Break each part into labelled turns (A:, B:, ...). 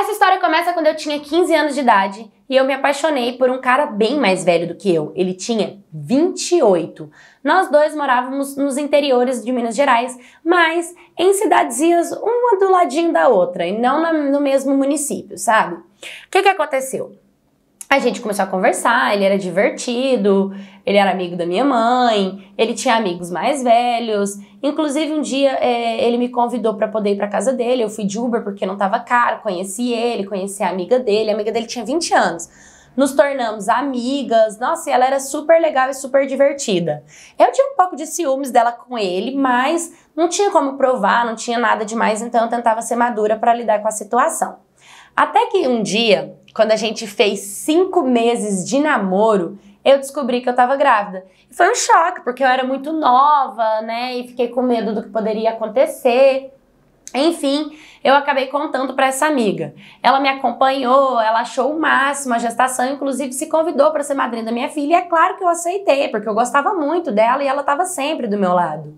A: Essa história começa quando eu tinha 15 anos de idade e eu me apaixonei por um cara bem mais velho do que eu. Ele tinha 28. Nós dois morávamos nos interiores de Minas Gerais, mas em cidadezinhas uma do ladinho da outra e não no mesmo município, sabe? O que, que aconteceu? A gente começou a conversar, ele era divertido, ele era amigo da minha mãe, ele tinha amigos mais velhos. Inclusive, um dia é, ele me convidou para poder ir para casa dele. Eu fui de Uber porque não tava caro, conheci ele, conheci a amiga dele. A amiga dele tinha 20 anos. Nos tornamos amigas, nossa, e ela era super legal e super divertida. Eu tinha um pouco de ciúmes dela com ele, mas não tinha como provar, não tinha nada demais, então eu tentava ser madura para lidar com a situação. Até que um dia, quando a gente fez cinco meses de namoro, eu descobri que eu tava grávida. E foi um choque, porque eu era muito nova, né? E fiquei com medo do que poderia acontecer. Enfim, eu acabei contando para essa amiga. Ela me acompanhou, ela achou o máximo a gestação, inclusive se convidou para ser madrinha da minha filha. E é claro que eu aceitei, porque eu gostava muito dela e ela estava sempre do meu lado.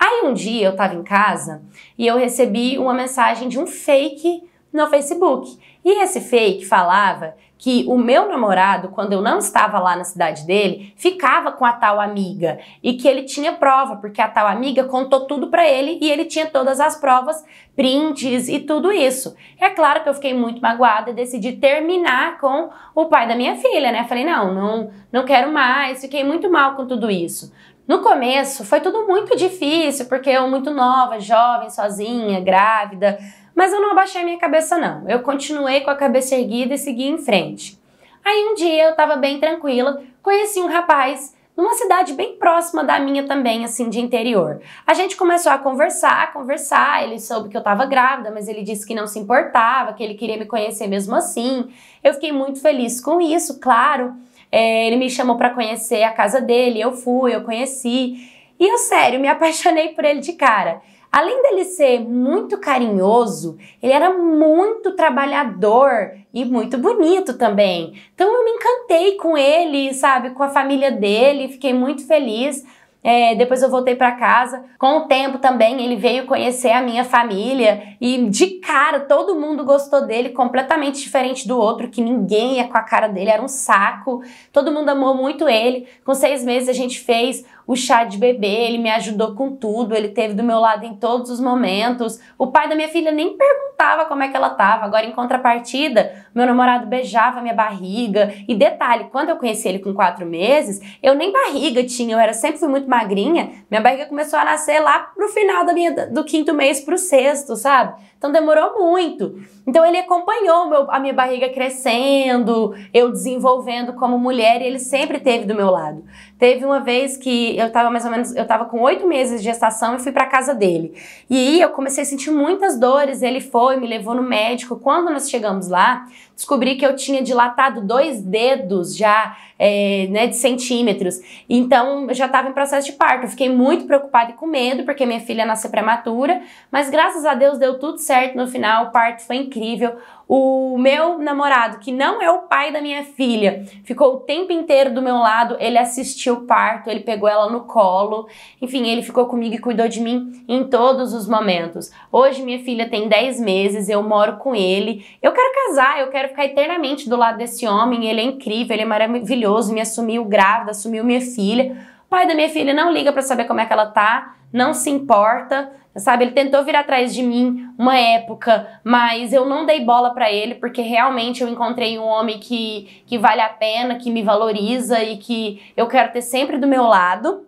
A: Aí um dia eu estava em casa e eu recebi uma mensagem de um fake no Facebook. E esse fake falava que o meu namorado, quando eu não estava lá na cidade dele, ficava com a tal amiga e que ele tinha prova, porque a tal amiga contou tudo para ele e ele tinha todas as provas, prints e tudo isso. É claro que eu fiquei muito magoada e decidi terminar com o pai da minha filha, né? Falei: "Não, não, não quero mais". Fiquei muito mal com tudo isso. No começo foi tudo muito difícil, porque eu muito nova, jovem, sozinha, grávida, mas eu não abaixei minha cabeça, não. Eu continuei com a cabeça erguida e segui em frente. Aí um dia eu estava bem tranquila, conheci um rapaz numa cidade bem próxima da minha também, assim, de interior. A gente começou a conversar, a conversar, ele soube que eu estava grávida, mas ele disse que não se importava, que ele queria me conhecer mesmo assim. Eu fiquei muito feliz com isso, claro. É, ele me chamou para conhecer a casa dele, eu fui, eu conheci. E eu, sério, me apaixonei por ele de cara. Além dele ser muito carinhoso, ele era muito trabalhador e muito bonito também. Então eu me encantei com ele, sabe, com a família dele, fiquei muito feliz. É, depois eu voltei para casa. Com o tempo também ele veio conhecer a minha família e de cara todo mundo gostou dele, completamente diferente do outro, que ninguém ia com a cara dele, era um saco. Todo mundo amou muito ele. Com seis meses a gente fez o chá de bebê, ele me ajudou com tudo, ele teve do meu lado em todos os momentos. O pai da minha filha nem perguntou perguntava como é que ela tava. Agora, em contrapartida, meu namorado beijava minha barriga. E detalhe, quando eu conheci ele com quatro meses, eu nem barriga tinha, eu era sempre fui muito magrinha. Minha barriga começou a nascer lá pro final da minha, do quinto mês pro sexto, sabe? Então demorou muito. Então ele acompanhou meu, a minha barriga crescendo, eu desenvolvendo como mulher e ele sempre teve do meu lado. Teve uma vez que eu tava mais ou menos, eu tava com oito meses de gestação e fui para casa dele. E eu comecei a sentir muitas dores. Ele foi e me levou no médico. Quando nós chegamos lá, descobri que eu tinha dilatado dois dedos já, é, né, de centímetros. Então, eu já estava em processo de parto. Eu fiquei muito preocupada e com medo, porque minha filha nasceu prematura. Mas graças a Deus deu tudo certo no final. O parto foi incrível. O meu namorado, que não é o pai da minha filha, ficou o tempo inteiro do meu lado, ele assistiu o parto, ele pegou ela no colo, enfim, ele ficou comigo e cuidou de mim em todos os momentos. Hoje minha filha tem 10 meses, eu moro com ele. Eu quero casar, eu quero ficar eternamente do lado desse homem, ele é incrível, ele é maravilhoso, me assumiu grávida, assumiu minha filha. O pai da minha filha não liga para saber como é que ela tá, não se importa, sabe? Ele tentou vir atrás de mim uma época, mas eu não dei bola para ele porque realmente eu encontrei um homem que, que vale a pena, que me valoriza e que eu quero ter sempre do meu lado.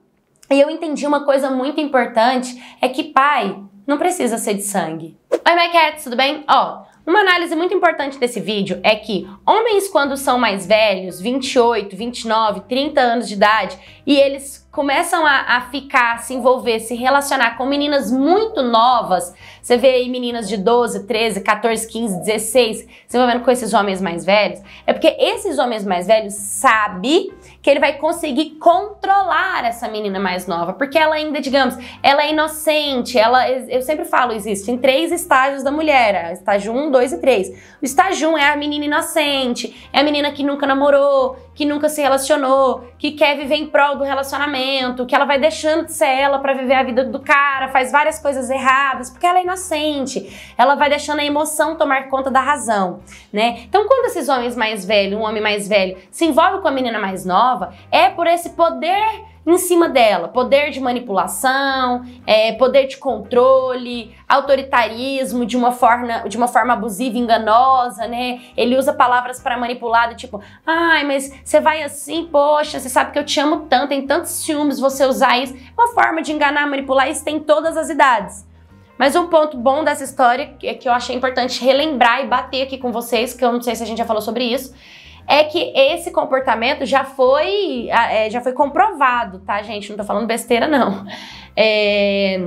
A: E eu entendi uma coisa muito importante, é que pai não precisa ser de sangue. Oi, my cat, tudo bem? Ó, uma análise muito importante desse vídeo é que homens quando são mais velhos, 28, 29, 30 anos de idade, e eles começam a, a ficar, se envolver, se relacionar com meninas muito novas, você vê aí meninas de 12, 13, 14, 15, 16, se envolvendo com esses homens mais velhos, é porque esses homens mais velhos sabem que ele vai conseguir controlar essa menina mais nova, porque ela ainda, digamos, ela é inocente, ela, eu sempre falo isso, em três estágios da mulher, estágio 1, 2 e 3. O estágio 1 é a menina inocente, é a menina que nunca namorou, que nunca se relacionou, que quer viver em prol do relacionamento, que ela vai deixando de ser ela para viver a vida do cara, faz várias coisas erradas, porque ela é inocente. Ela vai deixando a emoção tomar conta da razão, né? Então, quando esses homens mais velhos, um homem mais velho, se envolve com a menina mais nova, é por esse poder em cima dela. Poder de manipulação, é, poder de controle, autoritarismo de uma forma, de uma forma abusiva, enganosa, né? Ele usa palavras para manipular, tipo, ai, mas você vai assim, poxa, você sabe que eu te amo tanto, tem tantos ciúmes, você usar isso. É uma forma de enganar, manipular, isso tem todas as idades. Mas um ponto bom dessa história, que, é que eu achei importante relembrar e bater aqui com vocês, que eu não sei se a gente já falou sobre isso, é que esse comportamento já foi, é, já foi comprovado, tá, gente? Não tô falando besteira, não. É...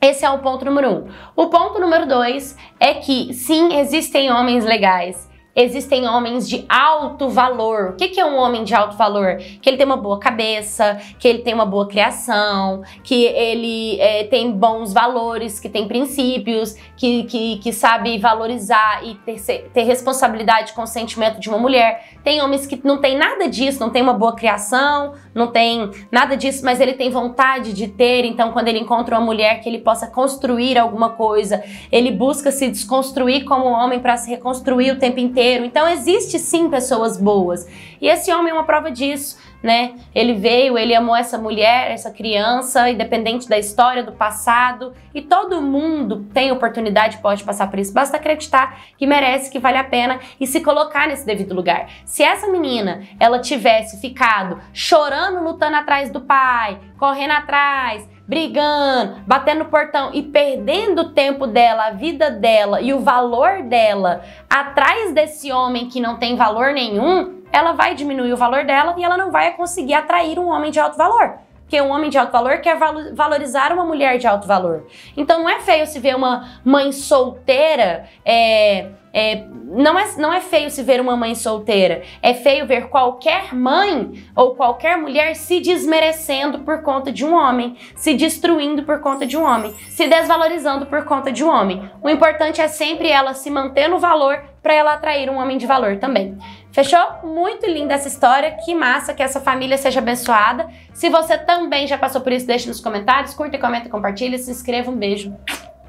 A: Esse é o ponto número um. O ponto número dois é que, sim, existem homens legais Existem homens de alto valor. O que é um homem de alto valor? Que ele tem uma boa cabeça, que ele tem uma boa criação, que ele é, tem bons valores, que tem princípios, que, que, que sabe valorizar e ter, ter responsabilidade com o sentimento de uma mulher. Tem homens que não tem nada disso, não tem uma boa criação, não tem nada disso, mas ele tem vontade de ter. Então, quando ele encontra uma mulher que ele possa construir alguma coisa, ele busca se desconstruir como homem para se reconstruir o tempo inteiro. Então, existe sim pessoas boas. E esse homem é uma prova disso, né? Ele veio, ele amou essa mulher, essa criança, independente da história, do passado, e todo mundo tem oportunidade, pode passar por isso. Basta acreditar que merece, que vale a pena e se colocar nesse devido lugar. Se essa menina, ela tivesse ficado chorando, lutando atrás do pai, correndo atrás, brigando, batendo no portão e perdendo o tempo dela, a vida dela e o valor dela atrás desse homem que não tem valor nenhum, ela vai diminuir o valor dela e ela não vai conseguir atrair um homem de alto valor. Porque um homem de alto valor quer valorizar uma mulher de alto valor. Então não é feio se ver uma mãe solteira. É é, não, é, não é feio se ver uma mãe solteira. É feio ver qualquer mãe ou qualquer mulher se desmerecendo por conta de um homem, se destruindo por conta de um homem, se desvalorizando por conta de um homem. O importante é sempre ela se manter no valor para ela atrair um homem de valor também. Fechou? Muito linda essa história. Que massa que essa família seja abençoada. Se você também já passou por isso, deixe nos comentários, curta, comenta, compartilha, se inscreva. Um beijo.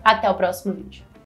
A: Até o próximo vídeo.